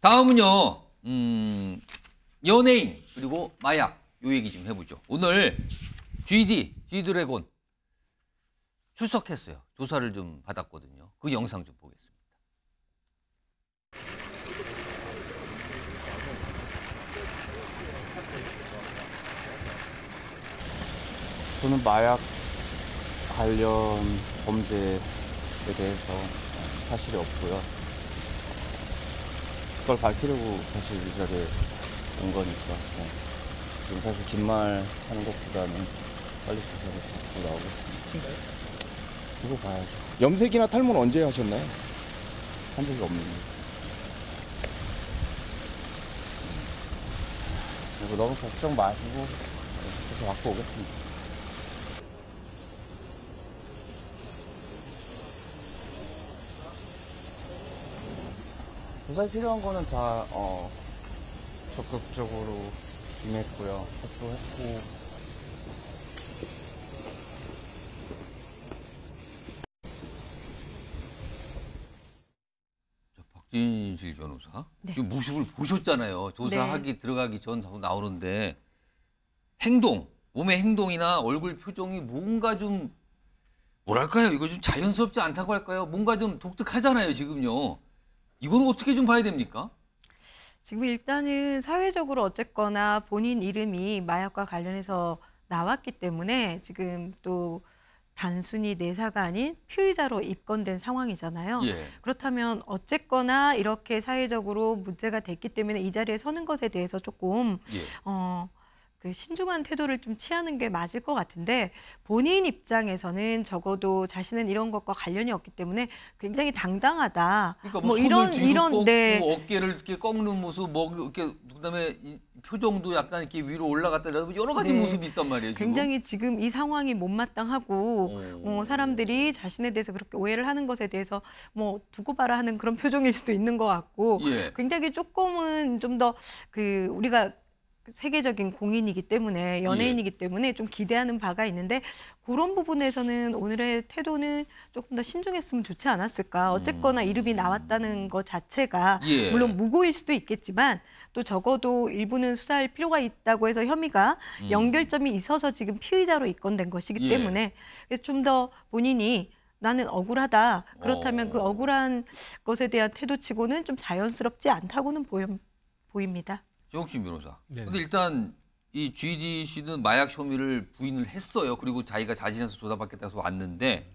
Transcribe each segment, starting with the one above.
다음은요, 음, 연예인, 그리고 마약, 요 얘기 좀 해보죠. 오늘 GD, G드래곤 출석했어요. 조사를 좀 받았거든요. 그 영상 좀 보겠습니다. 저는 마약 관련 범죄에 대해서 사실이 없고요. 걸 밝히려고 사실 이 자리에 온 거니까 네. 지금 사실 긴말 하는 것보다는 빨리 조사를 받고 나오겠습니다 친가요? 두고 봐야죠 염색이나 탈모는 언제 하셨나요? 한 적이 없는데 음. 그리고 너무 걱정 마시고 계속 왔고 오겠습니다 조사에 필요한 거는 다 어, 적극적으로 임했고요. 협조했고 박진실 변호사 네. 지금 모습을 보셨잖아요. 조사하기 네. 들어가기 전 나오는데 행동 몸의 행동이나 얼굴 표정이 뭔가 좀 뭐랄까요? 이거 좀 자연스럽지 않다고 할까요? 뭔가 좀 독특하잖아요, 지금요. 이건 어떻게 좀 봐야 됩니까? 지금 일단은 사회적으로 어쨌거나 본인 이름이 마약과 관련해서 나왔기 때문에 지금 또 단순히 내사가 아닌 피의자로 입건된 상황이잖아요. 예. 그렇다면 어쨌거나 이렇게 사회적으로 문제가 됐기 때문에 이 자리에 서는 것에 대해서 조금 예. 어, 그 신중한 태도를 좀 취하는 게 맞을 것 같은데 본인 입장에서는 적어도 자신은 이런 것과 관련이 없기 때문에 굉장히 당당하다. 그러니까 뭐, 뭐 이런 이런 네. 어깨를 이렇게 꺾는 모습, 뭐 이렇게 그다음에 표정도 약간 이렇게 위로 올라갔다라고 뭐 여러 가지 네. 모습이 있단 말이에요. 지금. 굉장히 지금 이 상황이 못마땅하고 어. 어, 사람들이 자신에 대해서 그렇게 오해를 하는 것에 대해서 뭐 두고 봐라 하는 그런 표정일 수도 있는 것 같고 예. 굉장히 조금은 좀 더 그 우리가 세계적인 공인이기 때문에 예. 연예인이기 때문에 좀 기대하는 바가 있는데 그런 부분에서는 오늘의 태도는 조금 더 신중했으면 좋지 않았을까. 어쨌거나 음. 이름이 나왔다는 것 자체가 예. 물론 무고일 수도 있겠지만 또 적어도 일부는 수사할 필요가 있다고 해서 혐의가 음. 연결점이 있어서 지금 피의자로 입건된 것이기 예. 때문에 좀 더 본인이 나는 억울하다. 그렇다면 그 어... 그 억울한 것에 대한 태도치고는 좀 자연스럽지 않다고는 보여, 보입니다. 조국신 변호사. 그런데 네. 일단 이 GD 씨는 마약 혐의를 부인을 했어요. 그리고 자기가 자진해서 조사받겠다 해서 왔는데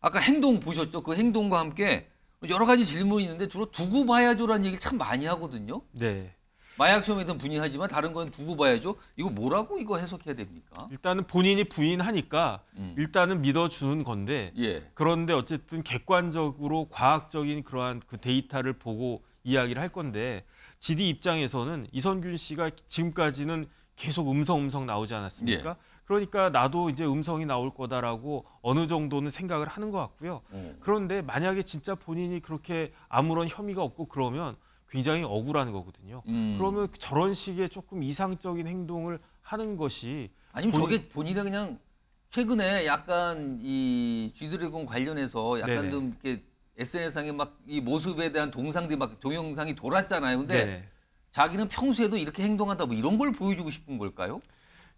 아까 행동 보셨죠? 그 행동과 함께 여러 가지 질문이 있는데 주로 두고 봐야죠라는 얘기를 참 많이 하거든요. 네. 마약 혐의에선 부인하지만 다른 건 두고 봐야죠. 이거 뭐라고 이거 해석해야 됩니까? 일단은 본인이 부인하니까 음. 일단은 믿어주는 건데 예. 그런데 어쨌든 객관적으로 과학적인 그러한 그 데이터를 보고 이야기를 할 건데 GD 입장에서는 이선균 씨가 지금까지는 계속 음성 음성 나오지 않았습니까? 예. 그러니까 나도 이제 음성이 나올 거다라고 어느 정도는 생각을 하는 것 같고요. 음. 그런데 만약에 진짜 본인이 그렇게 아무런 혐의가 없고 그러면 굉장히 억울한 거거든요. 음. 그러면 저런 식의 조금 이상적인 행동을 하는 것이 아니면 본인... 저게 본인의 그냥 최근에 약간 이 쥐드래곤 관련해서 약간 네네. 좀 이렇게 SNS상에 막 이 모습에 대한 동상들이 막 동영상이 돌았잖아요. 근데 네 자기는 평소에도 이렇게 행동한다 뭐 이런 걸 보여주고 싶은 걸까요?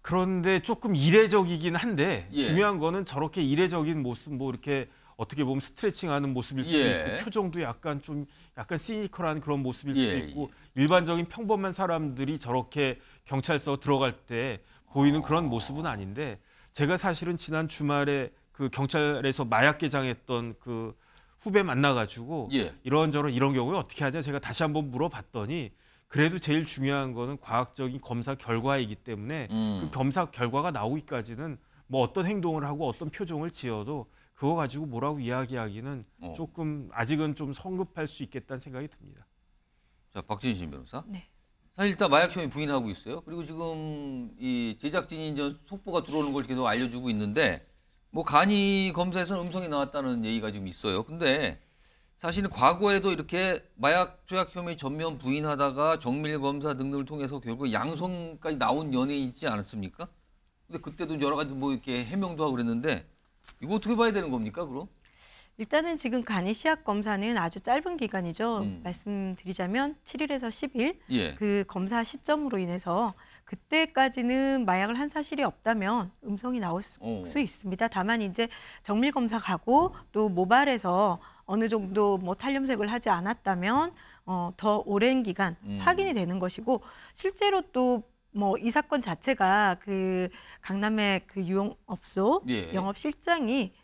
그런데 조금 이례적이긴 한데 예. 중요한 거는 저렇게 이례적인 모습 뭐 이렇게 어떻게 보면 스트레칭하는 모습일 수도 예. 있고 표정도 약간 좀 약간 시니컬한 그런 모습일 예, 수도 예. 있고 일반적인 평범한 사람들이 저렇게 경찰서 들어갈 때 보이는 아... 그런 모습은 아닌데 제가 사실은 지난 주말에 그 경찰에서 마약 개장했던 그 후배 만나가지고 예. 이런저런 이런 경우에 어떻게 하냐 제가 다시 한번 물어봤더니 그래도 제일 중요한 거는 과학적인 검사 결과이기 때문에 음. 그 검사 결과가 나오기까지는 뭐 어떤 행동을 하고 어떤 표정을 지어도 그거 가지고 뭐라고 이야기하기는 어. 조금 아직은 좀 성급할 수 있겠다는 생각이 듭니다. 자 박진심 변호사. 네. 사실 일단 마약 혐의 부인하고 있어요. 그리고 지금 이 제작진이 이제 속보가 들어오는 걸 계속 알려주고 있는데 뭐 간이 검사에서 는 음성이 나왔다는 얘기가 지금 있어요. 근데 사실은 과거에도 이렇게 마약 조약 혐의 전면 부인하다가 정밀 검사 등등을 통해서 결국 양성까지 나온 연예인 있지 않았습니까? 근데 그때도 여러 가지 뭐 이렇게 해명도 하고 그랬는데 이거 어떻게 봐야 되는 겁니까, 그럼? 일단은 지금 간의 시약 검사는 아주 짧은 기간이죠. 음. 말씀드리자면 7일에서 10일 예. 그 검사 시점으로 인해서 그때까지는 마약을 한 사실이 없다면 음성이 나올 수, 어. 수 있습니다. 다만 이제 정밀 검사 가고 또 모발에서 어느 정도 뭐 탈염색을 하지 않았다면 어, 더 오랜 기간 음. 확인이 되는 것이고 실제로 또 뭐 이 사건 자체가 그 강남의 그 유흥업소 예. 영업 실장이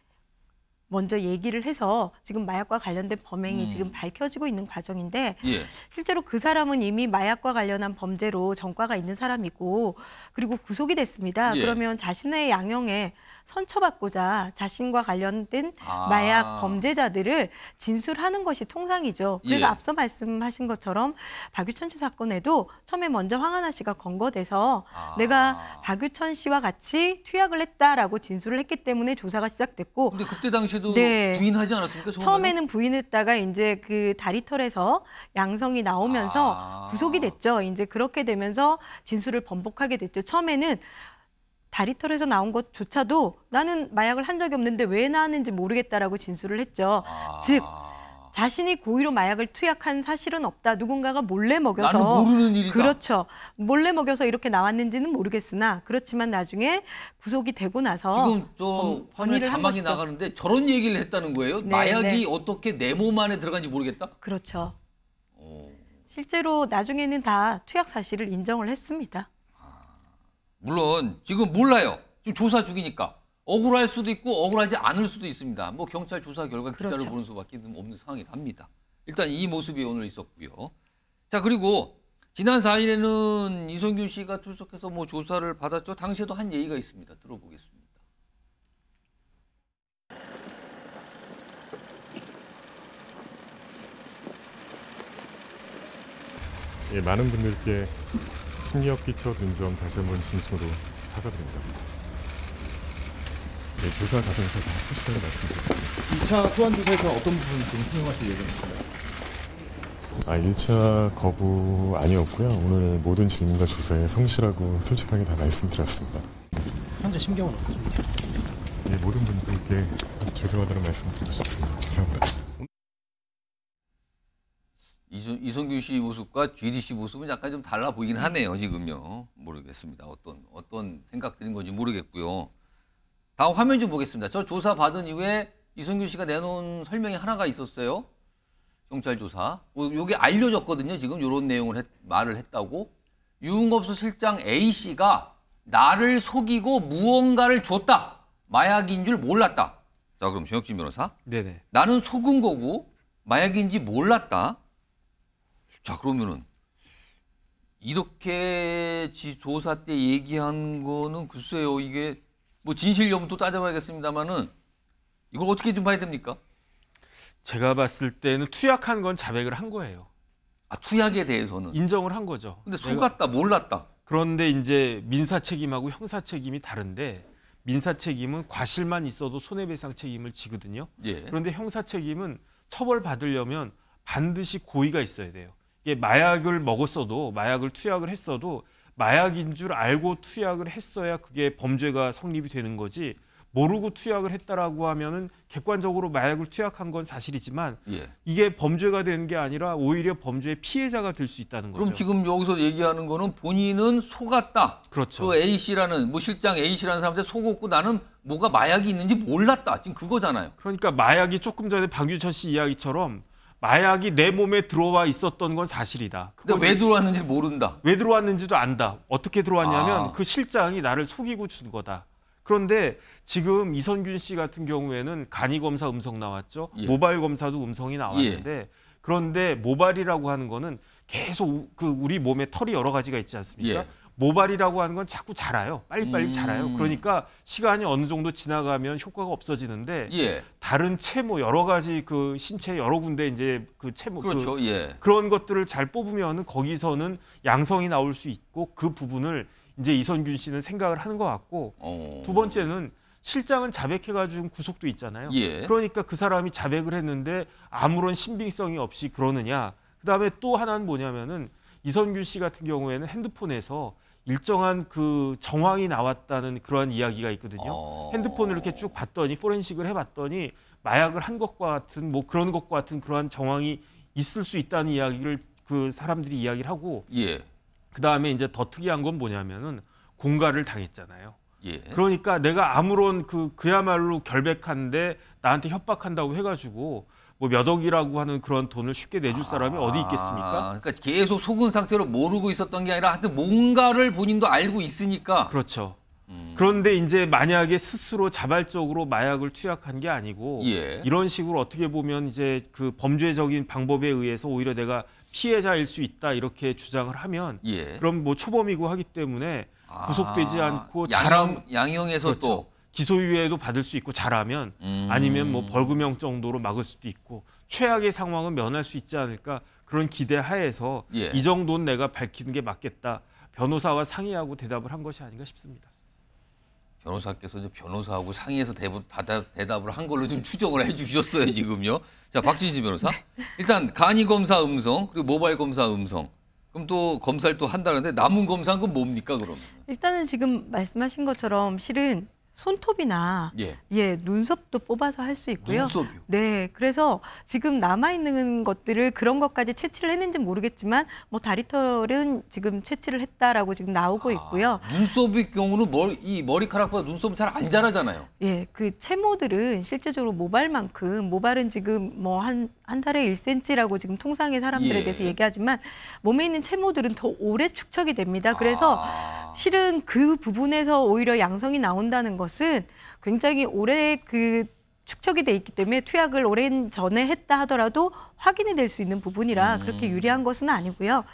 먼저 얘기를 해서 지금 마약과 관련된 범행이 음. 지금 밝혀지고 있는 과정인데 예. 실제로 그 사람은 이미 마약과 관련한 범죄로 전과가 있는 사람이고 그리고 구속이 됐습니다. 예. 그러면 자신의 양형에 선처받고자 자신과 관련된 아. 마약 범죄자들을 진술하는 것이 통상이죠. 그래서 예. 앞서 말씀하신 것처럼 박유천 씨 사건에도 처음에 먼저 황하나 씨가 검거돼서 아. 내가 박유천 씨와 같이 투약을 했다라고 진술을 했기 때문에 조사가 시작됐고 근데 그때 당시도 네. 부인하지 않았습니까? 정말 처음에는 부인했다가 이제 그 다리털에서 양성이 나오면서 아. 구속이 됐죠. 이제 그렇게 되면서 진술을 번복하게 됐죠. 처음에는 다리털에서 나온 것조차도 나는 마약을 한 적이 없는데 왜 나왔는지 모르겠다라고 진술을 했죠. 아... 즉 자신이 고의로 마약을 투약한 사실은 없다. 누군가가 몰래 먹여서 모르는 일이다. 그렇죠. 몰래 먹여서 이렇게 나왔는지는 모르겠으나 그렇지만 나중에 구속이 되고 나서 지금 또화면 어, 자막이 나가는데 저런 얘기를 했다는 거예요. 네, 마약이 네. 어떻게 내 몸 안에 들어간지 모르겠다. 그렇죠. 오. 실제로 나중에는 다 투약 사실을 인정을 했습니다. 물론 지금 몰라요. 지금 조사 중이니까. 억울할 수도 있고 억울하지 않을 수도 있습니다. 뭐 경찰 조사 결과 기다려 그렇죠. 보는 수밖에 없는 상황이 납니다. 일단 이 모습이 오늘 있었고요. 자 그리고 지난 4일에는 이성균 씨가 출석해서 뭐 조사를 받았죠. 당시에도 한 얘기가 있습니다. 들어보겠습니다. 예, 많은 분들께 심리학 끼쳐든 점 다시 한번 진심으로 사과드립니다. 네, 조사 과정에서 하고 싶다는 말씀드립니다. 2차 소환 조사에서 어떤 부분 좀 수용하실 예정입니까? 아, 1차 거부 아니었고요. 오늘 모든 질문과 조사에 성실하고 솔직하게 다 말씀드렸습니다. 현재 심경은 어떠십니까? 예, 네, 모든 분들께 죄송하다는 말씀드리고 싶습니다. 죄송합니다. 이성규 씨 모습과 GD 씨 모습은 약간 좀 달라 보이긴 하네요. 지금요. 모르겠습니다. 어떤 어떤 생각드인 건지 모르겠고요. 다음 화면 좀 보겠습니다. 저 조사 받은 이후에 이성규 씨가 내놓은 설명이 하나가 있었어요. 경찰 조사. 여기 어, 알려졌거든요. 지금 요런 내용을 했, 말을 했다고. 유흥업소 실장 A 씨가 나를 속이고 무언가를 줬다. 마약인 줄 몰랐다. 자, 그럼 정혁진 변호사. 네네. 나는 속은 거고 마약인지 몰랐다. 자 그러면은 이렇게 지 조사 때 얘기한 거는 글쎄요 이게 뭐 진실 여부도 따져봐야겠습니다만은 이걸 어떻게 좀 봐야 됩니까? 제가 봤을 때는 투약한 건 자백을 한 거예요. 아 투약에 대해서는 인정을 한 거죠. 근데 속았다 몰랐다. 그런데 이제 민사 책임하고 형사 책임이 다른데 민사 책임은 과실만 있어도 손해배상 책임을 지거든요. 예. 그런데 형사 책임은 처벌 받으려면 반드시 고의가 있어야 돼요. 예, 마약을 먹었어도 마약을 투약을 했어도 마약인 줄 알고 투약을 했어야 그게 범죄가 성립이 되는 거지 모르고 투약을 했다라고 하면은 객관적으로 마약을 투약한 건 사실이지만 예. 이게 범죄가 되는 게 아니라 오히려 범죄의 피해자가 될 수 있다는 거죠. 그럼 지금 여기서 얘기하는 거는 본인은 속았다. 그렇죠. 그 A 씨라는 뭐 실장 A 씨라는 사람한테 속었고 나는 뭐가 마약이 있는지 몰랐다. 지금 그거잖아요. 그러니까 마약이 조금 전에 박유천 씨 이야기처럼 마약이 내 몸에 들어와 있었던 건 사실이다. 근데 왜 들어왔는지 모른다. 왜 들어왔는지도 안다. 어떻게 들어왔냐면 아. 그 실장이 나를 속이고 준 거다. 그런데 지금 이선균 씨 같은 경우에는 간이 검사 음성 나왔죠. 예. 모발 검사도 음성이 나왔는데 예. 그런데 모발이라고 하는 거는 계속 그 우리 몸에 털이 여러 가지가 있지 않습니까? 예. 모발이라고 하는 건 자꾸 자라요. 빨리빨리 음. 자라요. 그러니까 시간이 어느 정도 지나가면 효과가 없어지는데 예. 다른 채모 뭐 여러 가지 그 신체 여러 군데 이제 그 채모 뭐 그 그렇죠. 그, 예. 그런 것들을 잘 뽑으면은 거기서는 양성이 나올 수 있고 그 부분을 이제 이선균 씨는 생각을 하는 것 같고 오. 어. 두 번째는 실장은 자백해가지고 구속도 있잖아요. 예. 그러니까 그 사람이 자백을 했는데 아무런 신빙성이 없이 그러느냐. 그 다음에 또 하나는 뭐냐면은 이선균 씨 같은 경우에는 핸드폰에서 일정한 그 정황이 나왔다는 그러한 이야기가 있거든요. 어... 핸드폰을 이렇게 쭉 봤더니 포렌식을 해봤더니 마약을 한 것과 같은 뭐 그런 것과 같은 그러한 정황이 있을 수 있다는 이야기를 그 사람들이 이야기를 하고 예. 그 다음에 이제 더 특이한 건 뭐냐면은 공갈을 당했잖아요. 예. 그러니까 내가 아무런 그 그야말로 결백한데 나한테 협박한다고 해가지고 뭐몇 억이라고 하는 그런 돈을 쉽게 내줄 사람이 아, 어디 있겠습니까? 그러니까 계속 속은 상태로 모르고 있었던 게 아니라 하여튼 뭔가를 본인도 알고 있으니까. 그렇죠. 음. 그런데 이제 만약에 스스로 자발적으로 마약을 투약한 게 아니고 예. 이런 식으로 어떻게 보면 이제 그 범죄적인 방법에 의해서 오히려 내가 피해자일 수 있다 이렇게 주장을 하면 예. 그럼 뭐 초범이고 하기 때문에 아, 구속되지 않고 양형, 자랑 양형에서 그렇죠. 또 기소유예도 받을 수 있고 잘하면 음. 아니면 뭐 벌금형 정도로 막을 수도 있고 최악의 상황은 면할 수 있지 않을까 그런 기대 하에서 예. 이 정도는 내가 밝히는 게 맞겠다 변호사와 상의하고 대답을 한 것이 아닌가 싶습니다. 변호사께서 이제 변호사하고 상의해서 대부, 다, 대답을 한 걸로 지 추정을 해주셨어요 지금요. 자박진지 변호사 일단 간이 검사 음성 그리고 모바일 검사 음성 그럼 또 검사를 또 한다는데 남은 검사는 뭡니까 그럼? 일단은 지금 말씀하신 것처럼 실은 손톱이나 예, 예 눈썹도 뽑아서 할 수 있고요. 눈썹이요? 네, 그래서 지금 남아 있는 것들을 그런 것까지 채취를 했는지 모르겠지만 뭐 다리털은 지금 채취를 했다라고 지금 나오고 아, 있고요. 눈썹의 경우는 머리, 이 머리카락보다 눈썹은 잘 안 자라잖아요. 예, 그 채모들은 실제적으로 모발만큼 모발은 지금 뭐 한한 한 달에 1cm라고 지금 통상의 사람들에 예. 대해서 얘기하지만 몸에 있는 채모들은 더 오래 축적이 됩니다. 그래서 아. 실은 그 부분에서 오히려 양성이 나온다는 것. 것은 굉장히 오래 그 축적이 돼 있기 때문에 투약을 오랜 전에 했다 하더라도 확인이 될 수 있는 부분이라 음. 그렇게 유리한 것은 아니고요.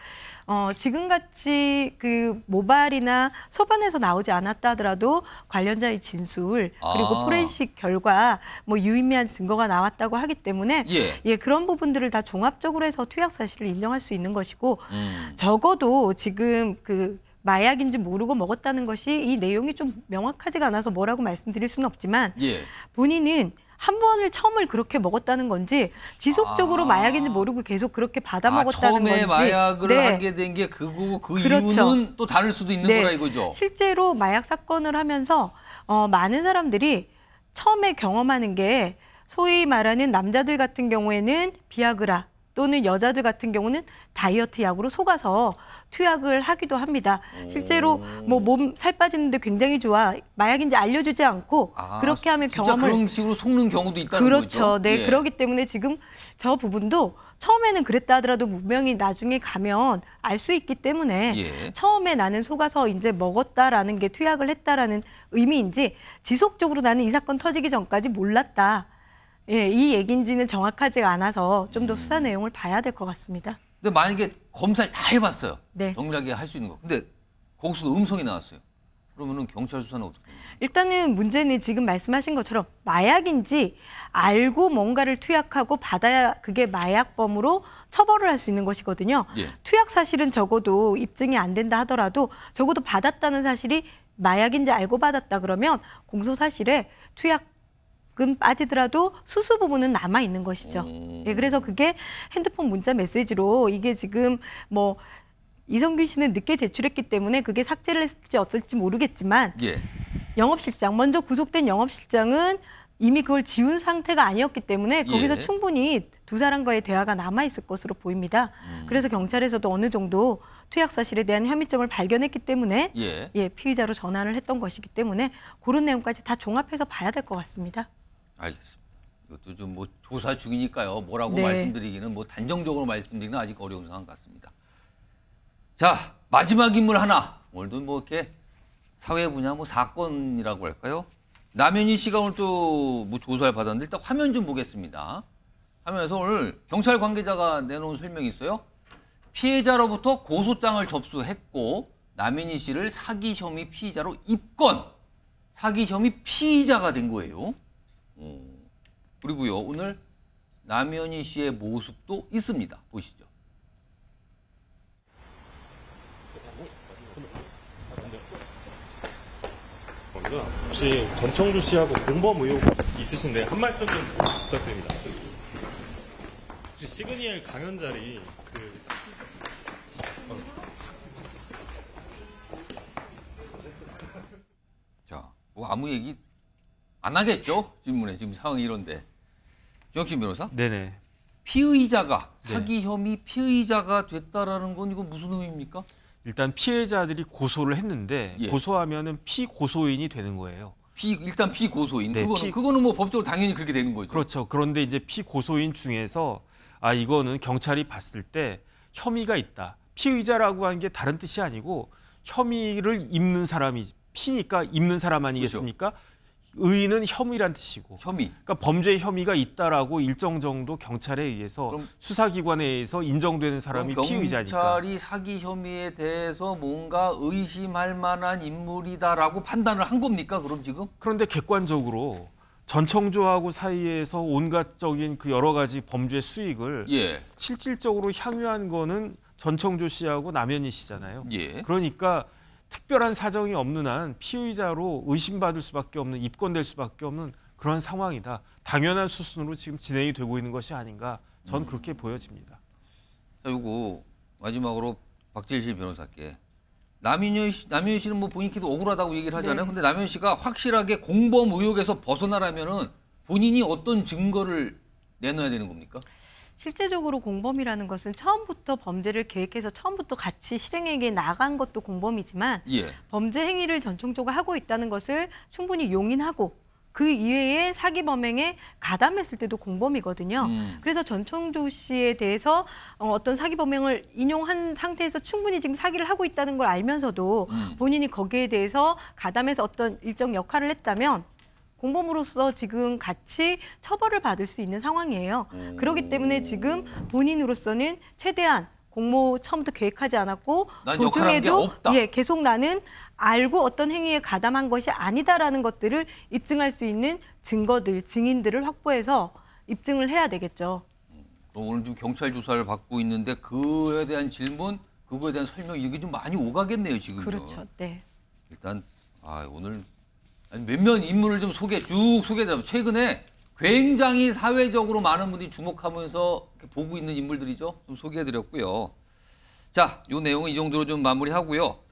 어, 지금같이 그 모발이나 소변에서 나오지 않았다 하더라도 관련자의 진술 그리고 아. 포렌식 결과 뭐 유의미한 증거가 나왔다고 하기 때문에 예. 예. 그런 부분들을 다 종합적으로 해서 투약 사실을 인정할 수 있는 것이고 음. 적어도 지금 그 마약인지 모르고 먹었다는 것이 이 내용이 좀 명확하지가 않아서 뭐라고 말씀드릴 수는 없지만 예. 본인은 한 번을 처음을 그렇게 먹었다는 건지 지속적으로 아... 마약인지 모르고 계속 그렇게 받아 아, 먹었다는 처음에 건지 마약을 네. 하게 된 게그거그 그 그렇죠. 이유는 또 다를 수도 있는 네. 거라 이거죠. 실제로 마약 사건을 하면서 어, 많은 사람들이 처음에 경험하는 게 소위 말하는 남자들 같은 경우에는 비아그라 또는 여자들 같은 경우는 다이어트 약으로 속아서 투약을 하기도 합니다. 실제로 뭐 몸 살 빠지는데 굉장히 좋아 마약인지 알려주지 않고 아, 그렇게 하면 경험을 그런 식으로 속는 경우도 있다는 그렇죠. 거죠. 그렇죠. 네, 예. 그렇기 때문에 지금 저 부분도 처음에는 그랬다 하더라도 분명히 나중에 가면 알 수 있기 때문에 예. 처음에 나는 속아서 이제 먹었다라는 게 투약을 했다라는 의미인지 지속적으로 나는 이 사건 터지기 전까지 몰랐다. 예, 이 얘긴지는 정확하지 가 않아서 좀 더 수사 내용을 봐야 될 것 같습니다. 근데 만약에 검사를 다 해봤어요. 네. 정밀하게 할 수 있는 거. 근데 거기도 음성이 나왔어요. 그러면은 경찰 수사는 어떻게? 일단은 문제는 지금 말씀하신 것처럼 마약인지 알고 뭔가를 투약하고 받아야 그게 마약범으로 처벌을 할 수 있는 것이거든요. 예. 투약 사실은 적어도 입증이 안 된다 하더라도 적어도 받았다는 사실이 마약인지 알고 받았다 그러면 공소 사실에 투약 금 빠지더라도 수수 부분은 남아 있는 것이죠. 음. 예, 그래서 그게 핸드폰 문자 메시지로 이게 지금 뭐 이성균 씨는 늦게 제출했기 때문에 그게 삭제를 했을지 어떨지 모르겠지만 예. 영업실장 먼저 구속된 영업실장은 이미 그걸 지운 상태가 아니었기 때문에 거기서 예. 충분히 두 사람과의 대화가 남아 있을 것으로 보입니다. 음. 그래서 경찰에서도 어느 정도 투약 사실에 대한 혐의점을 발견했기 때문에 예. 예 피의자로 전환을 했던 것이기 때문에 그런 내용까지 다 종합해서 봐야 될 것 같습니다. 알겠습니다. 이것도 좀 뭐 조사 중이니까요. 뭐라고 네. 말씀드리기는 뭐 단정적으로 말씀드리기는 아직 어려운 상황 같습니다. 자, 마지막 인물 하나. 오늘도 뭐 이렇게 사회 분야 뭐 사건이라고 할까요? 남현희 씨가 오늘 또 뭐 조사를 받았는데 일단 화면 좀 보겠습니다. 화면에서 오늘 경찰 관계자가 내놓은 설명이 있어요. 피해자로부터 고소장을 접수했고 남현희 씨를 사기 혐의 피의자로 입건, 사기 혐의 피의자가 된 거예요. 어. 그리고요 오늘 남현희 씨의 모습도 있습니다. 보시죠. 혹시 권청주 씨하고 공범 의혹 있으신데 한 말씀 좀 부탁드립니다. 혹시 시그니엘 강연 자리 그 자, 뭐 아무 얘기 안 하겠죠? 질문에 지금 상황이 이런데. 정혁 변호사? 네네. 피의자가 네. 사기 혐의 피의자가 됐다라는 건 이거 무슨 의미입니까? 일단 피해자들이 고소를 했는데 예. 고소하면은 피고소인이 되는 거예요. 피 일단 피고소인 네, 그거는 피... 그거는 뭐 법적으로 당연히 그렇게 되는 거죠. 그렇죠. 그런데 이제 피고소인 중에서 아 이거는 경찰이 봤을 때 혐의가 있다. 피의자라고 하는 게 다른 뜻이 아니고 혐의를 입는 사람이 피니까 입는 사람 그렇죠. 아니겠습니까? 그렇죠. 의인은 혐의란 뜻이고. 혐의. 그러니까 범죄 혐의가 있다라고 일정 정도 경찰에 의해서 수사기관에 의해서 인정되는 사람이 피의자니까. 경찰이 사기 혐의에 대해서 뭔가 의심할 만한 인물이다라고 판단을 한 겁니까? 그럼 지금? 그런데 객관적으로 전청조하고 사이에서 온갖적인 그 여러 가지 범죄 수익을 예. 실질적으로 향유한 거는 전청조 씨하고 남현희 씨잖아요. 예. 그러니까 특별한 사정이 없는 한 피의자로 의심받을 수밖에 없는 입건될 수밖에 없는 그러한 상황이다. 당연한 수순으로 지금 진행이 되고 있는 것이 아닌가 전 음. 그렇게 보여집니다. 그리고 마지막으로 박재실 변호사께 남인현 씨, 남인현 씨는 뭐 본인께도 억울하다고 얘기를 하잖아요. 네. 근데 남인현 씨가 확실하게 공범 의혹에서 벗어나라면은 본인이 어떤 증거를 내놔야 되는 겁니까? 실제적으로 공범이라는 것은 처음부터 범죄를 계획해서 처음부터 같이 실행에게 나간 것도 공범이지만 예. 범죄 행위를 전통적으로 하고 있다는 것을 충분히 용인하고 그 이외에 사기 범행에 가담했을 때도 공범이거든요. 음. 그래서 전청조 씨에 대해서 어, 어떤 사기 범행을 인용한 상태에서 충분히 지금 사기를 하고 있다는 걸 알면서도 음. 본인이 거기에 대해서 가담해서 어떤 일정 역할을 했다면 공범으로서 지금 같이 처벌을 받을 수 있는 상황이에요. 음. 그렇기 때문에 지금 본인으로서는 최대한 공모 처음부터 계획하지 않았고 도중에도 예 계속 나는 알고 어떤 행위에 가담한 것이 아니다라는 것들을 입증할 수 있는 증거들 증인들을 확보해서 입증을 해야 되겠죠. 음. 오늘 좀 경찰 조사를 받고 있는데 그에 대한 질문, 그거에 대한 설명 이게 좀 많이 오가겠네요 지금. 그렇죠. 네. 일단 아, 오늘 몇몇 인물을 좀 소개 쭉 소개해드리면 최근에 굉장히 사회적으로 많은 분들이 주목하면서 보고 있는 인물들이죠. 좀 소개해드렸고요. 자, 요 내용은 이 정도로 좀 마무리하고요.